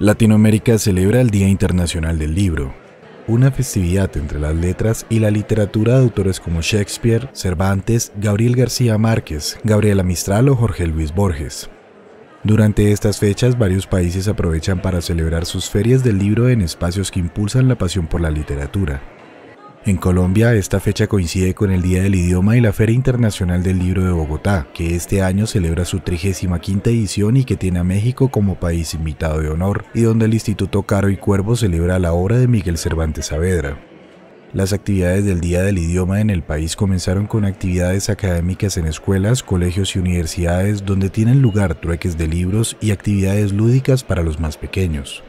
Latinoamérica celebra el Día Internacional del Libro, una festividad entre las letras y la literatura de autores como Shakespeare, Cervantes, Gabriel García Márquez, Gabriela Mistral o Jorge Luis Borges. Durante estas fechas varios países aprovechan para celebrar sus ferias del libro en espacios que impulsan la pasión por la literatura. En Colombia, esta fecha coincide con el Día del Idioma y la Feria Internacional del Libro de Bogotá, que este año celebra su 35 edición y que tiene a México como país invitado de honor, y donde el Instituto Caro y Cuervo celebra la obra de Miguel Cervantes Saavedra. Las actividades del Día del Idioma en el país comenzaron con actividades académicas en escuelas, colegios y universidades donde tienen lugar trueques de libros y actividades lúdicas para los más pequeños.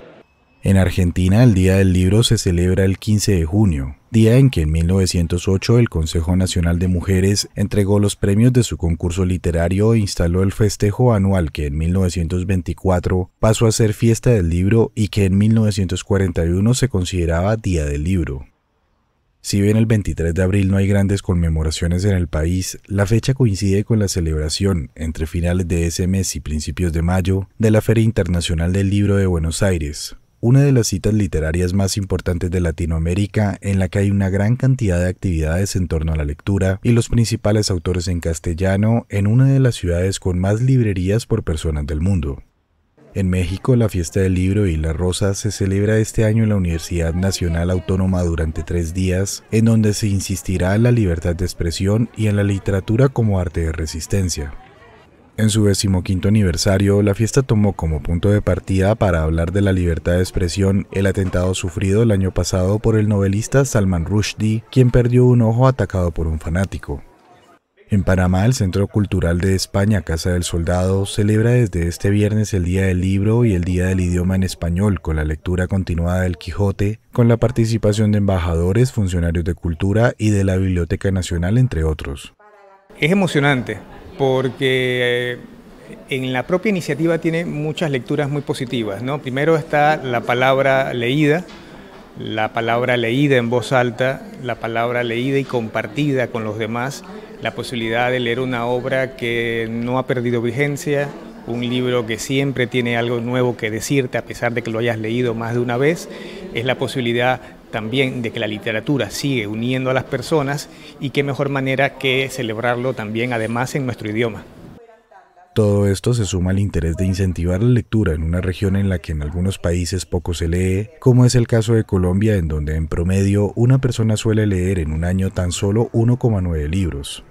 En Argentina el Día del Libro se celebra el 15 de junio, día en que en 1908 el Consejo Nacional de Mujeres entregó los premios de su concurso literario e instaló el festejo anual que en 1924 pasó a ser Fiesta del Libro y que en 1941 se consideraba Día del Libro. Si bien el 23 de abril no hay grandes conmemoraciones en el país, la fecha coincide con la celebración, entre finales de ese mes y principios de mayo, de la Feria Internacional del Libro de Buenos Aires, una de las citas literarias más importantes de Latinoamérica, en la que hay una gran cantidad de actividades en torno a la lectura y los principales autores en castellano en una de las ciudades con más librerías por personas del mundo. En México, la fiesta del libro y la rosa se celebra este año en la Universidad Nacional Autónoma durante tres días, en donde se insistirá en la libertad de expresión y en la literatura como arte de resistencia. En su decimoquinto aniversario, la fiesta tomó como punto de partida para hablar de la libertad de expresión el atentado sufrido el año pasado por el novelista Salman Rushdie, quien perdió un ojo atacado por un fanático. En Panamá, el Centro Cultural de España Casa del Soldado celebra desde este viernes el Día del Libro y el Día del Idioma en Español con la lectura continuada del Quijote, con la participación de embajadores, funcionarios de cultura y de la Biblioteca Nacional, entre otros. Es emocionante porque eh, en la propia iniciativa tiene muchas lecturas muy positivas. ¿no? Primero está la palabra leída, la palabra leída en voz alta, la palabra leída y compartida con los demás, la posibilidad de leer una obra que no ha perdido vigencia, un libro que siempre tiene algo nuevo que decirte a pesar de que lo hayas leído más de una vez, es la posibilidad también de que la literatura sigue uniendo a las personas y qué mejor manera que celebrarlo también además en nuestro idioma. Todo esto se suma al interés de incentivar la lectura en una región en la que en algunos países poco se lee, como es el caso de Colombia, en donde en promedio una persona suele leer en un año tan solo 1,9 libros.